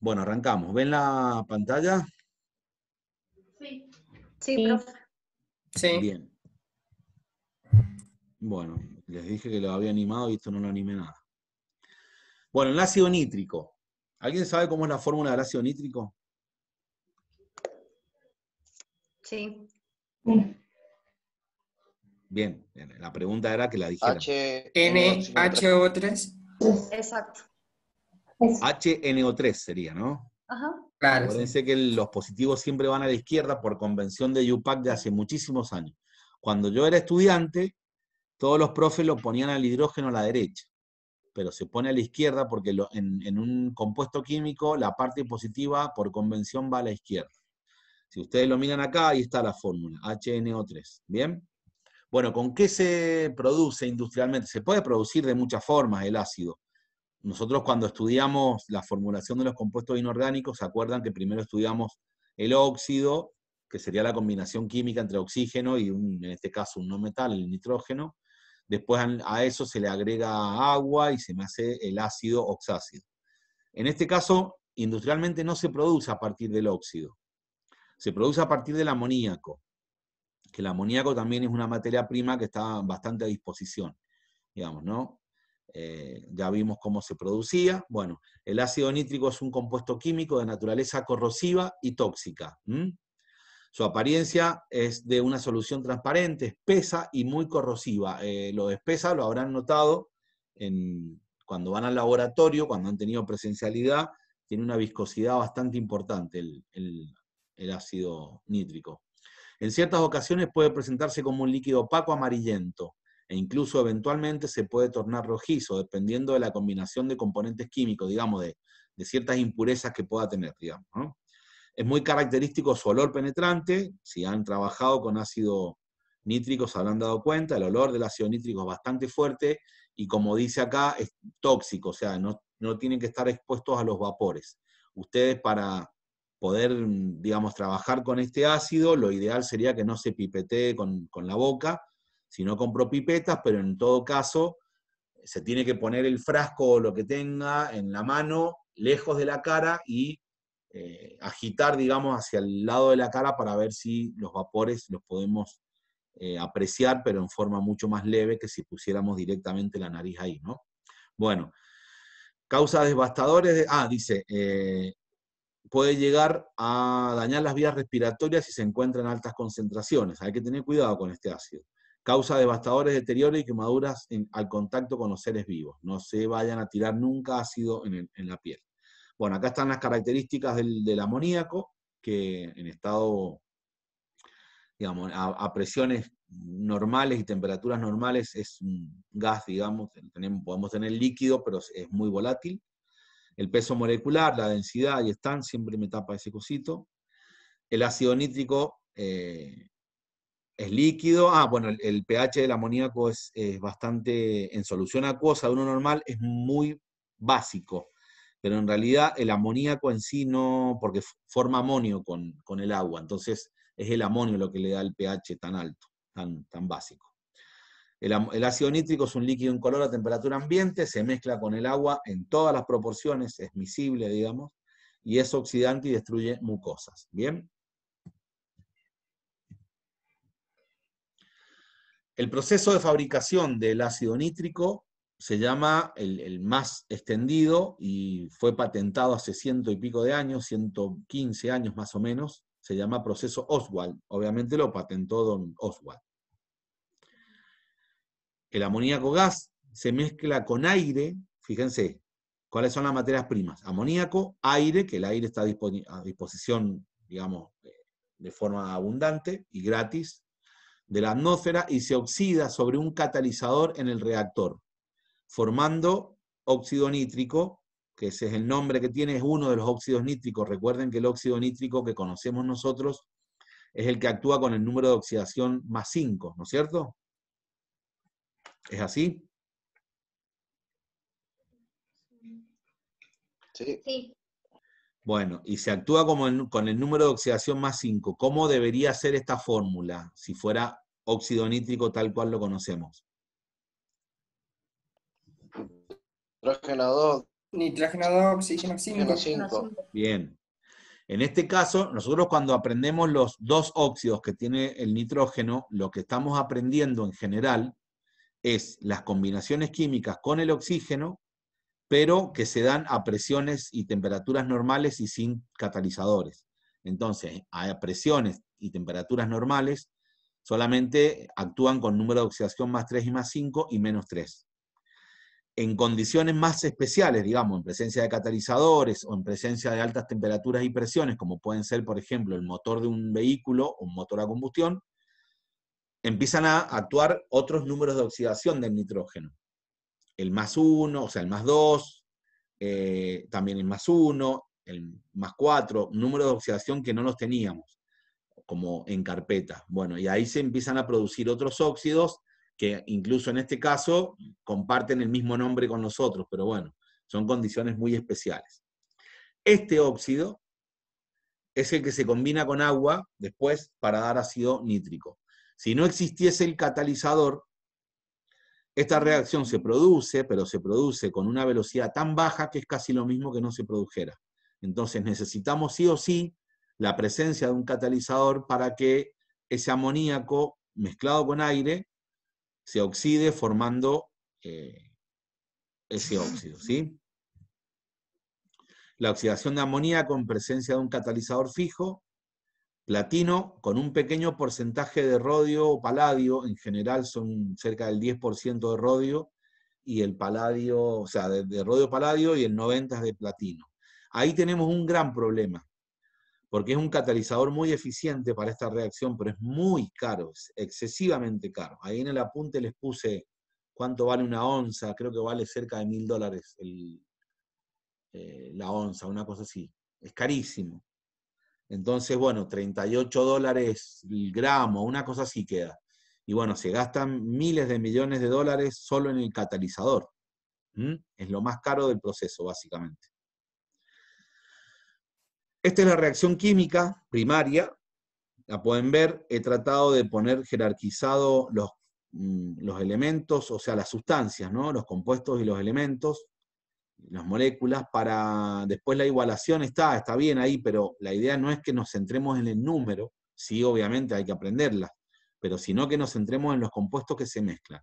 Bueno, arrancamos. ¿Ven la pantalla? Sí. Sí, profe. Sí. Bien. Bueno, les dije que lo había animado y esto no lo animé nada. Bueno, el ácido nítrico. ¿Alguien sabe cómo es la fórmula del ácido nítrico? Sí. Bien, la pregunta era que la dijera. H o 3 Exacto. HNO3 sería, ¿no? Ajá. Claro. Acuérdense que los positivos siempre van a la izquierda por convención de UPAC de hace muchísimos años. Cuando yo era estudiante, todos los profes lo ponían al hidrógeno a la derecha, pero se pone a la izquierda porque en, en un compuesto químico la parte positiva por convención va a la izquierda. Si ustedes lo miran acá, ahí está la fórmula, HNO3. ¿Bien? Bueno, ¿con qué se produce industrialmente? Se puede producir de muchas formas el ácido nosotros cuando estudiamos la formulación de los compuestos inorgánicos, se acuerdan que primero estudiamos el óxido, que sería la combinación química entre oxígeno y, en este caso, un no metal, el nitrógeno. Después a eso se le agrega agua y se me hace el ácido oxácido. En este caso, industrialmente no se produce a partir del óxido, se produce a partir del amoníaco, que el amoníaco también es una materia prima que está bastante a disposición, digamos, ¿no? Eh, ya vimos cómo se producía. Bueno, el ácido nítrico es un compuesto químico de naturaleza corrosiva y tóxica. Su apariencia es de una solución transparente, espesa y muy corrosiva. Eh, lo de espesa lo habrán notado cuando van al laboratorio, cuando han tenido presencialidad, tiene una viscosidad bastante importante el ácido nítrico. En ciertas ocasiones puede presentarse como un líquido opaco amarillento e incluso eventualmente se puede tornar rojizo, dependiendo de la combinación de componentes químicos, digamos, de, ciertas impurezas que pueda tener, digamos. Es muy característico su olor penetrante, si han trabajado con ácido nítrico se habrán dado cuenta, el olor del ácido nítrico es bastante fuerte y como dice acá, es tóxico, o sea, no, tienen que estar expuestos a los vapores. Ustedes para poder, digamos, trabajar con este ácido, lo ideal sería que no se pipetee con, con la boca, si no compro pipetas, pero en todo caso se tiene que poner el frasco o lo que tenga en la mano, lejos de la cara y eh, agitar, digamos, hacia el lado de la cara para ver si los vapores los podemos eh, apreciar, pero en forma mucho más leve que si pusiéramos directamente la nariz ahí, ¿no? Bueno, causa devastadores, de, ah, dice, eh, puede llegar a dañar las vías respiratorias si se encuentra en altas concentraciones, hay que tener cuidado con este ácido causa devastadores deterioros y quemaduras al contacto con los seres vivos. No se vayan a tirar nunca ácido en, la piel. Bueno, acá están las características del, amoníaco, que en estado, digamos, a, presiones normales y temperaturas normales es un gas, digamos, podemos tener líquido, pero es muy volátil. El peso molecular, la densidad, ahí están, siempre me tapa ese cosito. El ácido nítrico eh, es líquido. Ah, bueno, el, pH del amoníaco es, bastante, en solución acuosa de uno normal, es muy básico. Pero en realidad el amoníaco en sí no, porque forma amonio con, el agua. Entonces es el amonio lo que le da el pH tan alto, tan, tan básico. El, el, ácido nítrico es un líquido incoloro a temperatura ambiente, se mezcla con el agua en todas las proporciones, es miscible, digamos, y es oxidante y destruye mucosas. Bien. El proceso de fabricación del ácido nítrico se llama el, más extendido y fue patentado hace ciento y pico de años, 115 años más o menos, se llama proceso Oswald. Obviamente lo patentó don Oswald. El amoníaco gas se mezcla con aire, fíjense, ¿cuáles son las materias primas? Amoníaco, aire, que el aire está a disposición, digamos, de forma abundante y gratis, de la atmósfera y se oxida sobre un catalizador en el reactor, formando óxido nítrico, que ese es el nombre que tiene, es uno de los óxidos nítricos. Recuerden que el óxido nítrico que conocemos nosotros es el que actúa con el número de oxidación más 5, ¿no es cierto? ¿Es así? Sí. sí. Bueno, y se actúa como con el número de oxidación más 5. ¿Cómo debería ser esta fórmula si fuera óxido nítrico tal cual lo conocemos? Nitrógeno 2. Nitrógeno 2, oxígeno 5. Bien. En este caso, nosotros cuando aprendemos los dos óxidos que tiene el nitrógeno, lo que estamos aprendiendo en general es las combinaciones químicas con el oxígeno pero que se dan a presiones y temperaturas normales y sin catalizadores. Entonces, a presiones y temperaturas normales solamente actúan con número de oxidación más 3 y más 5 y menos 3. En condiciones más especiales, digamos, en presencia de catalizadores o en presencia de altas temperaturas y presiones, como pueden ser, por ejemplo, el motor de un vehículo o un motor a combustión, empiezan a actuar otros números de oxidación del nitrógeno el más 1, o sea, el más 2, eh, también el más 1, el más 4, número de oxidación que no los teníamos, como en carpeta. Bueno, y ahí se empiezan a producir otros óxidos que incluso en este caso comparten el mismo nombre con nosotros, pero bueno, son condiciones muy especiales. Este óxido es el que se combina con agua después para dar ácido nítrico. Si no existiese el catalizador, esta reacción se produce, pero se produce con una velocidad tan baja que es casi lo mismo que no se produjera. Entonces necesitamos sí o sí la presencia de un catalizador para que ese amoníaco mezclado con aire se oxide formando eh, ese óxido. ¿sí? La oxidación de amoníaco en presencia de un catalizador fijo Platino con un pequeño porcentaje de rodio o paladio, en general son cerca del 10% de rodio, y el paladio, o sea, de, rodio paladio y el 90% de platino. Ahí tenemos un gran problema, porque es un catalizador muy eficiente para esta reacción, pero es muy caro, es excesivamente caro. Ahí en el apunte les puse cuánto vale una onza, creo que vale cerca de mil dólares eh, la onza, una cosa así. Es carísimo. Entonces, bueno, 38 dólares el gramo, una cosa así queda. Y bueno, se gastan miles de millones de dólares solo en el catalizador. Es lo más caro del proceso, básicamente. Esta es la reacción química primaria. La pueden ver, he tratado de poner jerarquizado los, mm, los elementos, o sea, las sustancias, ¿no? los compuestos y los elementos las moléculas para después la igualación está, está bien ahí, pero la idea no es que nos centremos en el número, sí obviamente hay que aprenderlas, pero sino que nos centremos en los compuestos que se mezclan,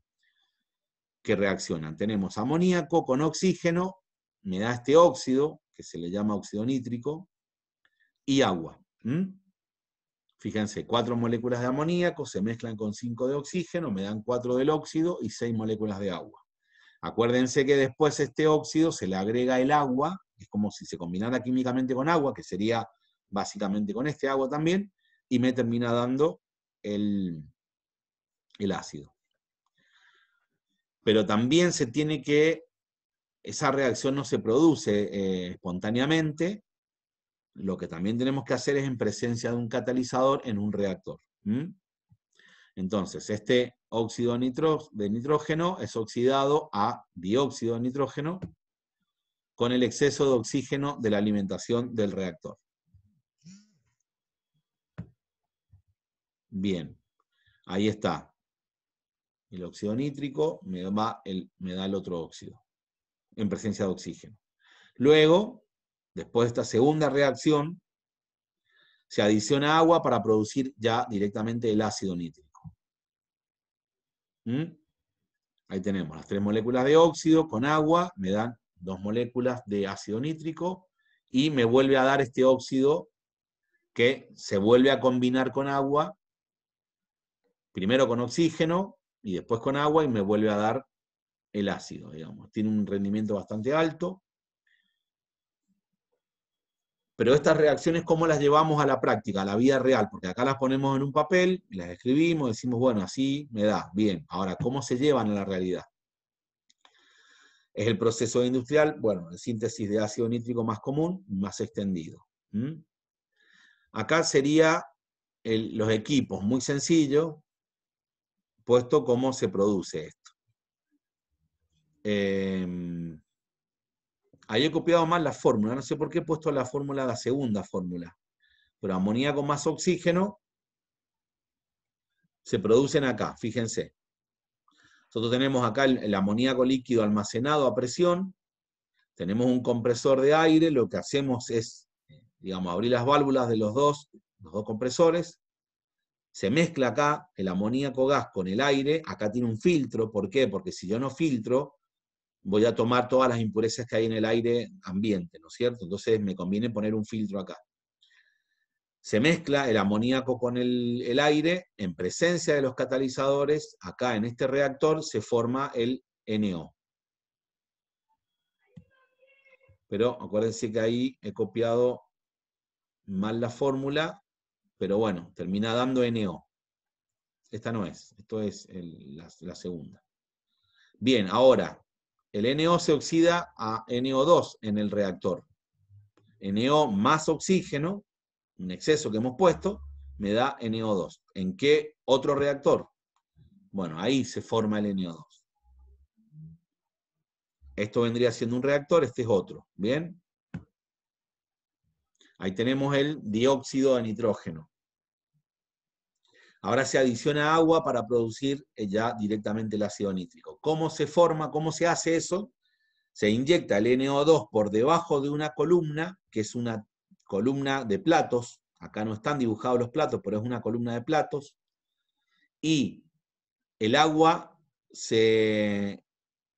que reaccionan. Tenemos amoníaco con oxígeno, me da este óxido, que se le llama óxido nítrico, y agua. Fíjense, cuatro moléculas de amoníaco se mezclan con cinco de oxígeno, me dan cuatro del óxido y seis moléculas de agua. Acuérdense que después este óxido se le agrega el agua, es como si se combinara químicamente con agua, que sería básicamente con este agua también, y me termina dando el, ácido. Pero también se tiene que, esa reacción no se produce eh, espontáneamente, lo que también tenemos que hacer es en presencia de un catalizador en un reactor. Entonces, este óxido de nitrógeno es oxidado a dióxido de nitrógeno con el exceso de oxígeno de la alimentación del reactor. Bien, ahí está. El óxido nítrico me da el, me da el otro óxido en presencia de oxígeno. Luego, después de esta segunda reacción, se adiciona agua para producir ya directamente el ácido nítrico. ¿Mm? Ahí tenemos las tres moléculas de óxido con agua, me dan dos moléculas de ácido nítrico y me vuelve a dar este óxido que se vuelve a combinar con agua, primero con oxígeno y después con agua y me vuelve a dar el ácido, Tiene un rendimiento bastante alto. Pero estas reacciones, ¿cómo las llevamos a la práctica, a la vida real? Porque acá las ponemos en un papel, las escribimos, decimos, bueno, así me da, bien. Ahora, ¿cómo se llevan a la realidad? Es el proceso industrial, bueno, el síntesis de ácido nítrico más común, más extendido. Acá sería los equipos, muy sencillo, puesto cómo se produce esto. Em, Ahí he copiado más la fórmula, no sé por qué he puesto la fórmula, la segunda fórmula. Pero amoníaco más oxígeno se producen acá, fíjense. Nosotros tenemos acá el, amoníaco líquido almacenado a presión, tenemos un compresor de aire, lo que hacemos es, digamos, abrir las válvulas de los dos, los dos compresores, se mezcla acá el amoníaco gas con el aire, acá tiene un filtro, ¿por qué? Porque si yo no filtro, voy a tomar todas las impurezas que hay en el aire ambiente, ¿no es cierto? Entonces me conviene poner un filtro acá. Se mezcla el amoníaco con el, aire, en presencia de los catalizadores, acá en este reactor se forma el NO. Pero acuérdense que ahí he copiado mal la fórmula, pero bueno, termina dando NO. Esta no es, esto es la segunda. Bien, ahora, el NO se oxida a NO2 en el reactor. NO más oxígeno, un exceso que hemos puesto, me da NO2. ¿En qué otro reactor? Bueno, ahí se forma el NO2. Esto vendría siendo un reactor, este es otro. ¿Bien? Ahí tenemos el dióxido de nitrógeno. Ahora se adiciona agua para producir eh, ya directamente el ácido nítrico. ¿Cómo se forma? ¿Cómo se hace eso? Se inyecta el NO2 por debajo de una columna, que es una columna de platos. Acá no están dibujados los platos, pero es una columna de platos. Y el agua se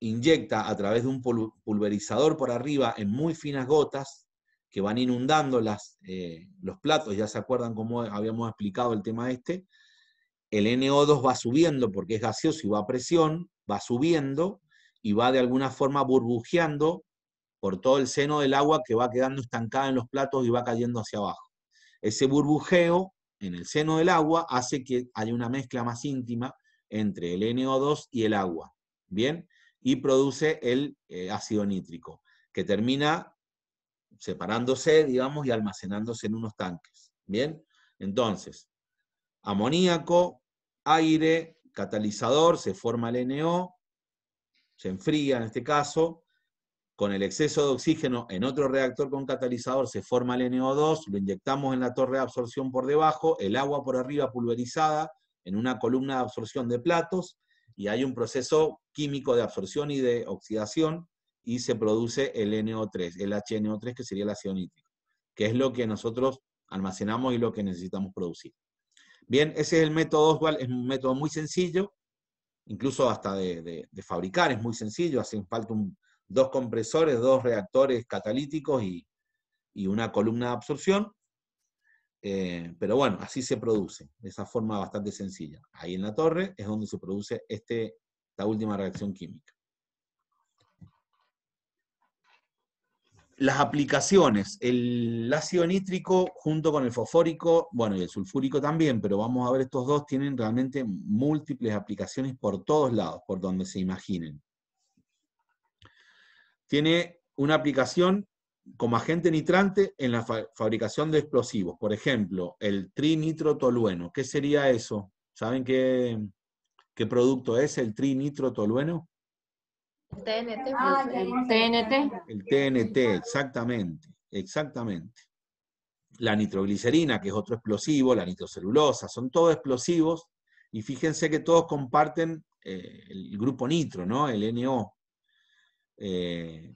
inyecta a través de un pulverizador por arriba en muy finas gotas que van inundando las, eh, los platos. Ya se acuerdan cómo habíamos explicado el tema este. El NO2 va subiendo porque es gaseoso y va a presión va subiendo y va de alguna forma burbujeando por todo el seno del agua que va quedando estancada en los platos y va cayendo hacia abajo. Ese burbujeo en el seno del agua hace que haya una mezcla más íntima entre el NO2 y el agua, ¿bien? Y produce el eh, ácido nítrico, que termina separándose, digamos, y almacenándose en unos tanques, ¿bien? Entonces, amoníaco, aire, catalizador, se forma el NO, se enfría en este caso, con el exceso de oxígeno en otro reactor con catalizador se forma el NO2, lo inyectamos en la torre de absorción por debajo, el agua por arriba pulverizada en una columna de absorción de platos, y hay un proceso químico de absorción y de oxidación, y se produce el NO3, el HNO3 que sería el ácido nítrico, que es lo que nosotros almacenamos y lo que necesitamos producir. Bien, ese es el método Oswald, es un método muy sencillo, incluso hasta de, fabricar es muy sencillo, hacen falta dos compresores, dos reactores catalíticos y, una columna de absorción. Eh, pero bueno, así se produce, de esa forma bastante sencilla. Ahí en la torre es donde se produce este, esta última reacción química. las aplicaciones, el ácido nítrico junto con el fosfórico, bueno, y el sulfúrico también, pero vamos a ver estos dos, tienen realmente múltiples aplicaciones por todos lados, por donde se imaginen. Tiene una aplicación como agente nitrante en la fabricación de explosivos, por ejemplo, el trinitrotolueno. ¿Qué sería eso? ¿Saben qué, qué producto es el trinitrotolueno? TNT. el TNT. Ah, exactamente, exactamente. La nitroglicerina, que es otro explosivo, la nitrocelulosa, son todos explosivos. Y fíjense que todos comparten eh, el grupo nitro, ¿no? El NO. Eh,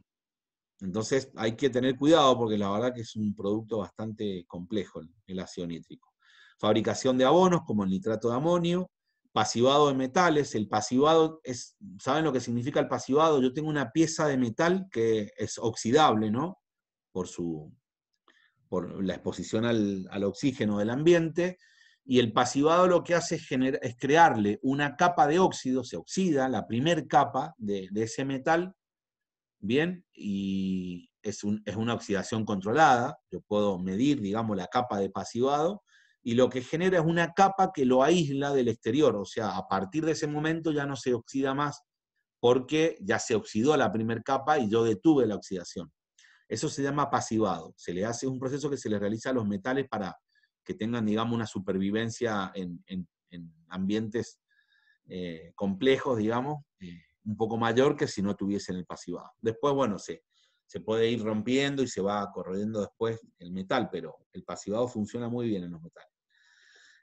entonces hay que tener cuidado porque la verdad que es un producto bastante complejo el, el ácido nítrico. Fabricación de abonos como el nitrato de amonio, pasivado de metales. El pasivado es, ¿saben lo que significa el pasivado? Yo tengo una pieza de metal que es oxidable, ¿no? Por su por la exposición al, al oxígeno del ambiente, y el pasivado lo que hace es, crearle una capa de óxido, se oxida la primer capa de, de ese metal, ¿bien? Y es, un, es una oxidación controlada, yo puedo medir, digamos, la capa de pasivado, y lo que genera es una capa que lo aísla del exterior, o sea, a partir de ese momento ya no se oxida más porque ya se oxidó la primera capa y yo detuve la oxidación. Eso se llama pasivado, se le hace un proceso que se le realiza a los metales para que tengan, digamos, una supervivencia en, ambientes eh, complejos, digamos, eh, un poco mayor que si no tuviesen el pasivado. Después, bueno, sí se puede ir rompiendo y se va corriendo después el metal, pero el pasivado funciona muy bien en los metales.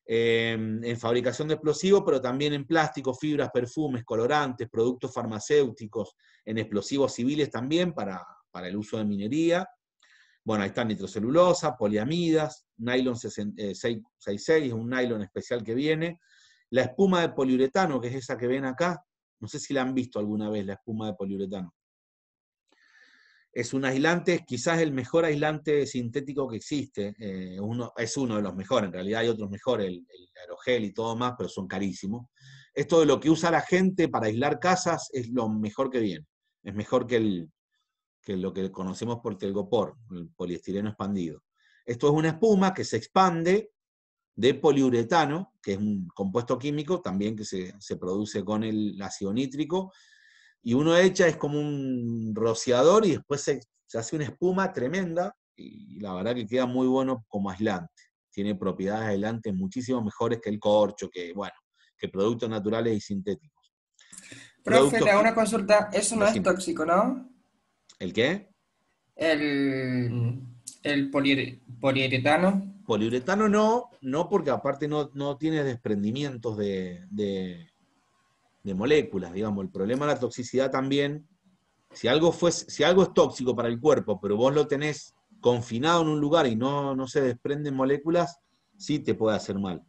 Em, en fabricación de explosivos, pero también en plásticos, fibras, perfumes, colorantes, productos farmacéuticos, en explosivos civiles también para, el uso de minería. Bueno, ahí está nitrocelulosa, poliamidas, nylon 666, eh, un nylon especial que viene. La espuma de poliuretano, que es esa que ven acá, no sé si la han visto alguna vez, la espuma de poliuretano es un aislante, quizás el mejor aislante sintético que existe, eh, es uno de los mejores, en realidad hay otros mejores, el, aerogel y todo más, pero son carísimos. Esto de lo que usa la gente para aislar casas es lo mejor que viene, es mejor que, el, lo que conocemos por telgopor, el poliestireno expandido. Esto es una espuma que se expande de poliuretano, que es un compuesto químico también que se, se produce con el ácido nítrico, y uno echa es como un rociador y después se, hace una espuma tremenda y la verdad que queda muy bueno como aislante. Tiene propiedades aislantes muchísimo mejores que el corcho, que bueno, que productos naturales y sintéticos. Profe, una consulta, eso no es tóxico, ¿no? ¿El qué? El, poliuretano. Poliuretano no, no porque aparte no, tiene desprendimientos de de moléculas, digamos. El problema de la toxicidad también, si algo, si algo es tóxico para el cuerpo, pero vos lo tenés confinado en un lugar y no, no se desprenden moléculas, sí te puede hacer mal.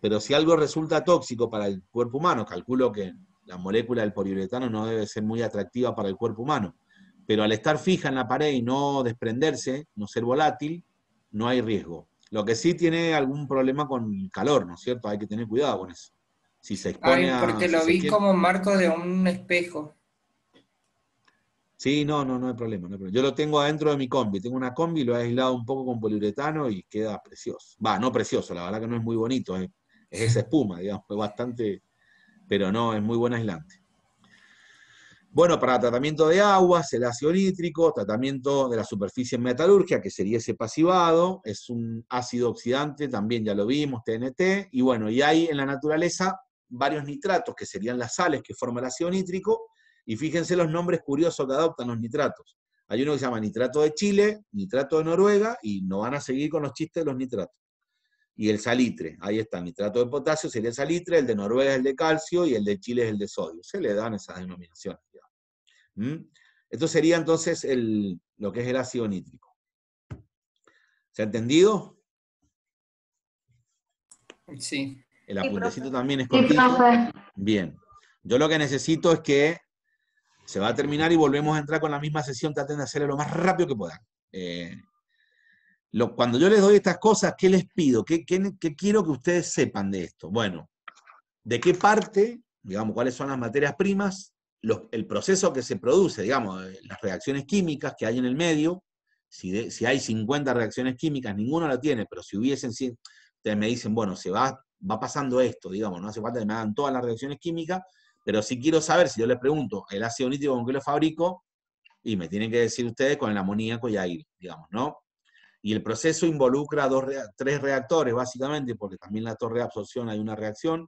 Pero si algo resulta tóxico para el cuerpo humano, calculo que la molécula del poliuretano no debe ser muy atractiva para el cuerpo humano, pero al estar fija en la pared y no desprenderse, no ser volátil, no hay riesgo. Lo que sí tiene algún problema con el calor, ¿no es cierto? Hay que tener cuidado con eso. Si se Ay, porque lo vi como marco de un espejo. Sí, no, no, no hay problema, Yo lo tengo adentro de mi combi. Tengo una combi, lo he aislado un poco con poliuretano y queda precioso. Va, no precioso, la verdad que no es muy bonito. Es, esa espuma, digamos, es bastante, pero no, es muy buen aislante. Bueno, para tratamiento de aguas, el ácido nítrico, tratamiento de la superficie en metalurgia, que sería ese pasivado, es un ácido oxidante, también ya lo vimos, TNT, y bueno, y hay en la naturaleza varios nitratos, que serían las sales que forman el ácido nítrico, y fíjense los nombres curiosos que adoptan los nitratos. Hay uno que se llama nitrato de Chile, nitrato de Noruega, y no van a seguir con los chistes de los nitratos. Y el salitre, ahí está, nitrato de potasio sería el salitre, el de Noruega es el de calcio y el de Chile es el de sodio. Se le dan esas denominaciones. ¿Mm? Esto sería entonces lo que es el ácido nítrico. ¿Se ha entendido? Sí. El apuntecito también es cortito. Bien. Yo lo que necesito es que se va a terminar y volvemos a entrar con la misma sesión. Traten de hacerlo lo más rápido que puedan. Eh, cuando yo les doy estas cosas, ¿qué les pido? ¿Qué, quiero que ustedes sepan de esto? Bueno, ¿de qué parte, digamos, cuáles son las materias primas, el proceso que se produce, digamos, eh, las reacciones químicas que hay en el medio, si, si, hay 50 reacciones químicas, ninguno la tiene, pero si hubiesen, ustedes me dicen, bueno, se va va pasando esto, digamos, no hace falta que me hagan todas las reacciones químicas, pero si quiero saber, si yo les pregunto el ácido nítrico con qué lo fabrico, y me tienen que decir ustedes con el amoníaco y aire, digamos, ¿no? Y el proceso involucra tres reactores, básicamente, porque también la torre de absorción hay una reacción.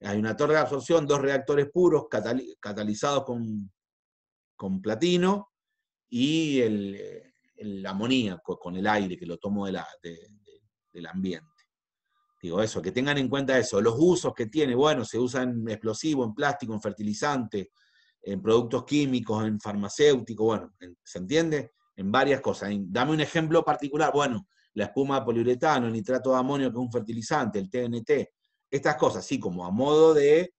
Hay una torre de absorción, dos reactores puros catalizados con, con platino y el, amoníaco con el aire que lo tomo de la, del ambiente. Digo, eso, que tengan en cuenta eso, los usos que tiene, bueno, se usa en explosivo, en plástico, en fertilizante, en productos químicos, en farmacéutico, bueno, ¿se entiende? En varias cosas. Dame un ejemplo particular, bueno, la espuma de poliuretano, el nitrato de amonio, que es un fertilizante, el TNT, estas cosas, sí, como a modo de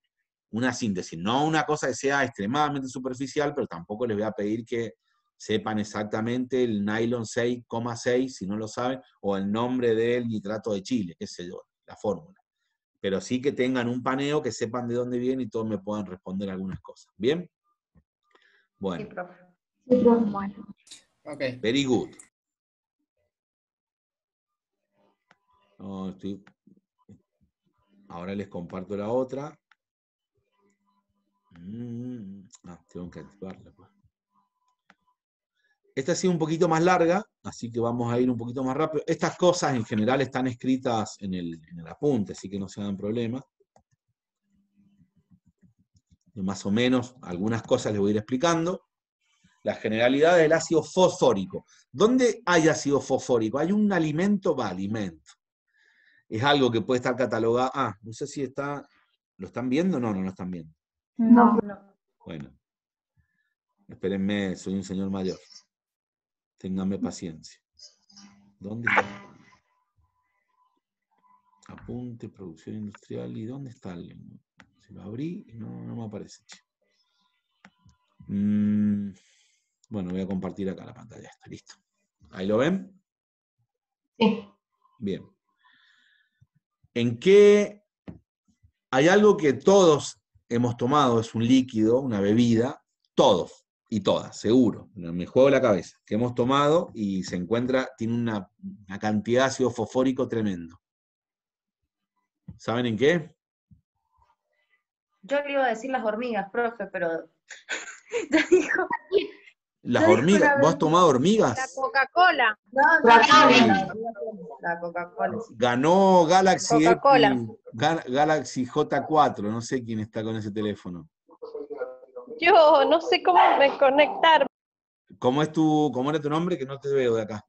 una síntesis, no una cosa que sea extremadamente superficial, pero tampoco les voy a pedir que sepan exactamente el nylon 6,6, si no lo saben, o el nombre del nitrato de Chile, qué sé yo la fórmula. Pero sí que tengan un paneo, que sepan de dónde viene y todos me puedan responder algunas cosas. ¿Bien? Bueno. Sí, profe. Sí, Very good. Ahora les comparto la otra. Mm, ah, tengo que activarla. Pues. Esta ha sido un poquito más larga, así que vamos a ir un poquito más rápido. Estas cosas en general están escritas en el, apunte, así que no se hagan problemas. Más o menos algunas cosas les voy a ir explicando. La generalidad del ácido fosfórico. ¿Dónde hay ácido fosfórico? Hay un alimento, va, alimento. Es algo que puede estar catalogado. Ah, no sé si está. ¿Lo están viendo? No, no lo están viendo. No, no. Bueno. Espérenme, soy un señor mayor. Téngame paciencia. ¿Dónde está? Apunte, producción industrial. ¿Y dónde está alguien? Se lo abrí, no, no me aparece. Mm, bueno, voy a compartir acá la pantalla. Está listo. ¿Ahí lo ven? Sí. Bien. ¿En qué hay algo que todos hemos tomado? Es un líquido, una bebida. Todos y todas, seguro, me juego la cabeza, que hemos tomado y se encuentra, tiene una, cantidad de ácido fosfórico tremendo. ¿Saben en qué? Yo le iba a decir las hormigas, profe, pero Las hormigas, ¿vos has tomado hormigas? La Coca-Cola. la, Coca-Cola. Ganó Galaxy, Galaxy J4, no sé quién está con ese teléfono. Yo no sé cómo desconectarme. ¿Cómo, es tu, era tu nombre? Que no te veo de acá.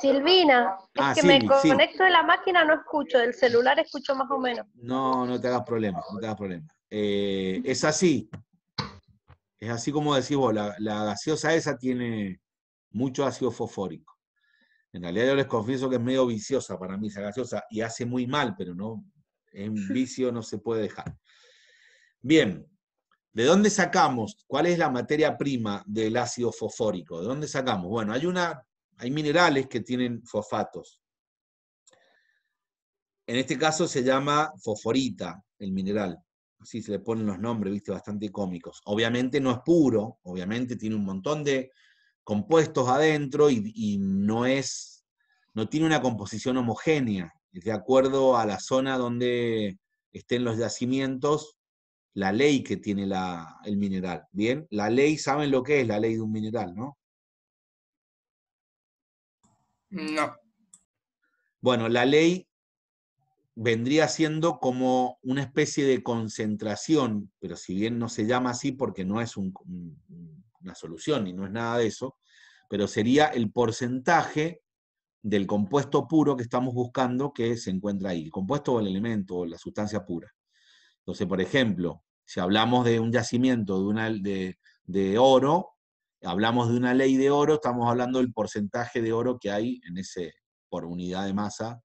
Silvina, es ah, que me conecto de la máquina, no escucho, del celular escucho más o menos. No, no te hagas problema, no te hagas problema. Eh, es así, es así como decís vos, la, la, gaseosa esa tiene mucho ácido fosfórico. En realidad yo les confieso que es medio viciosa para mí esa gaseosa y hace muy mal, pero no, en vicio no se puede dejar. Bien, ¿de dónde sacamos? ¿Cuál es la materia prima del ácido fosfórico? ¿De dónde sacamos? Bueno, hay, una, hay minerales que tienen fosfatos. En este caso se llama fosforita, el mineral. Así se le ponen los nombres, viste, bastante cómicos. Obviamente no es puro, obviamente tiene un montón de compuestos adentro y, no es, no tiene una composición homogénea. Es de acuerdo a la zona donde estén los yacimientos, la ley que tiene el mineral. Bien, la ley, ¿saben lo que es la ley de un mineral, no? No. Bueno, la ley vendría siendo como una especie de concentración, pero si bien no se llama así porque no es una solución y no es nada de eso, pero sería el porcentaje del compuesto puro que estamos buscando que se encuentra ahí, el compuesto o el elemento o la sustancia pura. Entonces, por ejemplo, si hablamos de un yacimiento de, de, oro, hablamos de una ley de oro, estamos hablando del porcentaje de oro que hay en ese, por unidad de masa,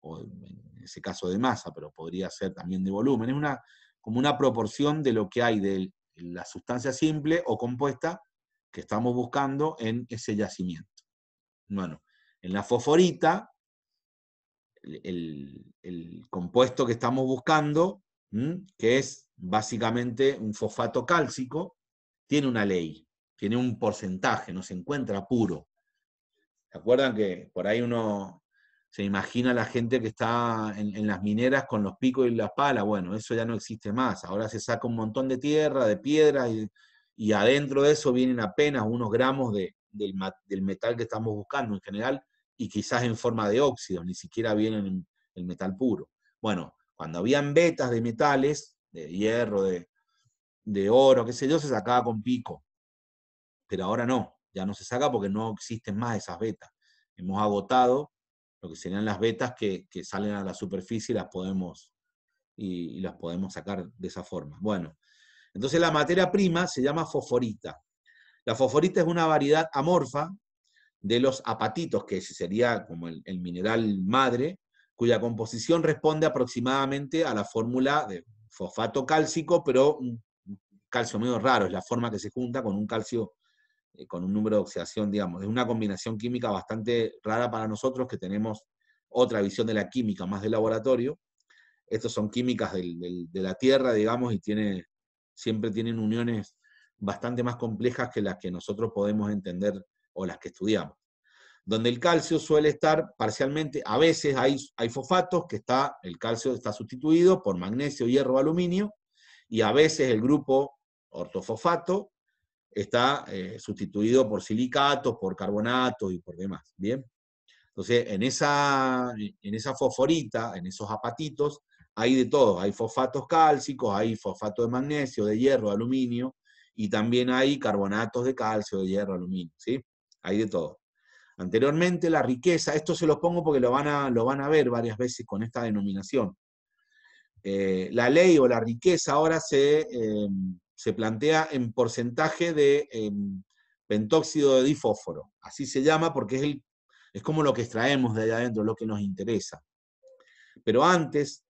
o en ese caso de masa, pero podría ser también de volumen. Es una, como una proporción de lo que hay de la sustancia simple o compuesta que estamos buscando en ese yacimiento. Bueno, en la fosforita, el compuesto que estamos buscando que es básicamente un fosfato cálcico, tiene una ley, tiene un porcentaje, no se encuentra puro. ¿Se acuerdan que por ahí uno se imagina a la gente que está en, las mineras con los picos y las palas? Bueno, eso ya no existe más. Ahora se saca un montón de tierra, de piedra, y, adentro de eso vienen apenas unos gramos del, metal que estamos buscando en general, y quizás en forma de óxido, ni siquiera vienen el metal puro. Bueno, cuando habían vetas de metales, de hierro, de, oro, qué sé yo, se sacaba con pico. Pero ahora no, ya no se saca porque no existen más esas vetas. Hemos agotado lo que serían las vetas que, salen a la superficie y las podemos, y, podemos sacar de esa forma. Bueno, entonces la materia prima se llama fosforita. La fosforita es una variedad amorfa de los apatitos, que sería como el mineral madre, cuya composición responde aproximadamente a la fórmula de fosfato cálcico, pero un calcio medio raro, es la forma que se junta con un calcio eh, con un número de oxidación, digamos. Es una combinación química bastante rara para nosotros que tenemos otra visión de la química más de laboratorio. Estos son químicas de la Tierra, digamos, y tiene, siempre tienen uniones bastante más complejas que las que nosotros podemos entender o las que estudiamos donde el calcio suele estar parcialmente, a veces hay, fosfatos que está, el calcio está sustituido por magnesio, hierro, aluminio, y a veces el grupo ortofosfato está eh, sustituido por silicatos, por carbonatos y por demás, ¿bien? Entonces, en esa, en fosforita, en esos apatitos, hay de todo, hay fosfatos cálcicos, hay fosfato de magnesio, de hierro, aluminio, y también hay carbonatos de calcio, de hierro, aluminio, ¿sí? Hay de todo. Anteriormente, la riqueza, esto se lo pongo porque lo van a, lo van a ver varias veces con esta denominación. Eh, la ley o la riqueza ahora se, eh, plantea en porcentaje de eh, pentóxido de difósforo. Así se llama porque es, es como lo que extraemos de allá adentro, lo que nos interesa. Pero antes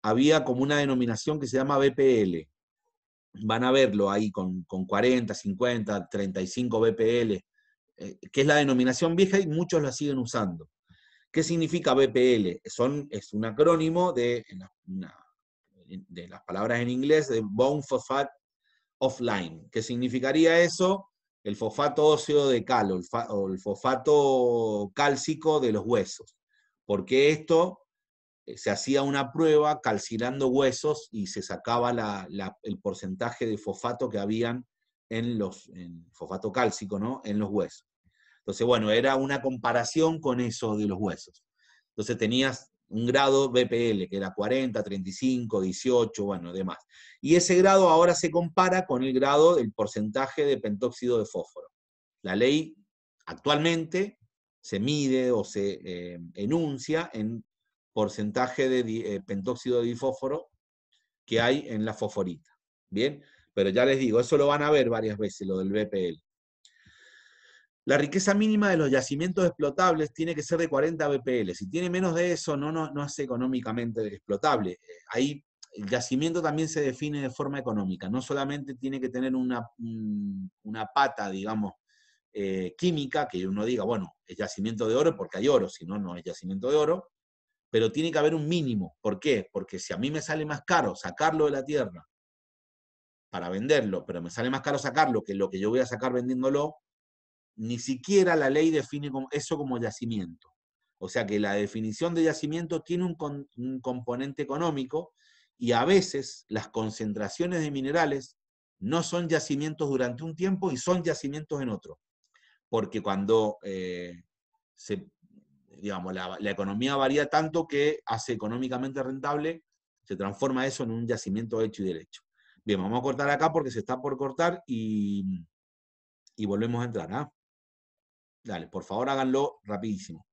había como una denominación que se llama BPL. Van a verlo ahí con, con 40, 50, 35 BPL eh, que es la denominación vieja y muchos la siguen usando. ¿Qué significa BPL? Son, es un acrónimo de, de las palabras en inglés de Bone Phosphate Offline. ¿Qué significaría eso? El fosfato óseo de cal o el, fosfato cálcico de los huesos. Porque esto eh, se hacía una prueba calcinando huesos y se sacaba el porcentaje de fosfato que habían en los fosfato cálcico, ¿no? En los huesos. Entonces, bueno, era una comparación con eso de los huesos. Entonces tenías un grado BPL, que era 40, 35, 18, bueno, demás. Y ese grado ahora se compara con el grado del porcentaje de pentóxido de fósforo. La ley actualmente se mide o se eh, enuncia en porcentaje de eh, pentóxido de difósforo que hay en la fosforita. Bien, pero ya les digo, eso lo van a ver varias veces, lo del BPL. La riqueza mínima de los yacimientos explotables tiene que ser de 40 BPL. Si tiene menos de eso, no, no, es económicamente explotable. Ahí el yacimiento también se define de forma económica. No solamente tiene que tener una, pata, digamos, eh, química, que uno diga, bueno, es yacimiento de oro porque hay oro, si no, no es yacimiento de oro, pero tiene que haber un mínimo. ¿Por qué? Porque si a mí me sale más caro sacarlo de la tierra para venderlo, pero me sale más caro sacarlo que lo que yo voy a sacar vendiéndolo, ni siquiera la ley define eso como yacimiento. O sea que la definición de yacimiento tiene un, componente económico y a veces las concentraciones de minerales no son yacimientos durante un tiempo y son yacimientos en otro. Porque cuando eh, digamos, la, economía varía tanto que hace económicamente rentable, se transforma eso en un yacimiento hecho y derecho. Bien, vamos a cortar acá porque se está por cortar y, volvemos a entrar. ¿ah? Dale, por favor háganlo rapidísimo.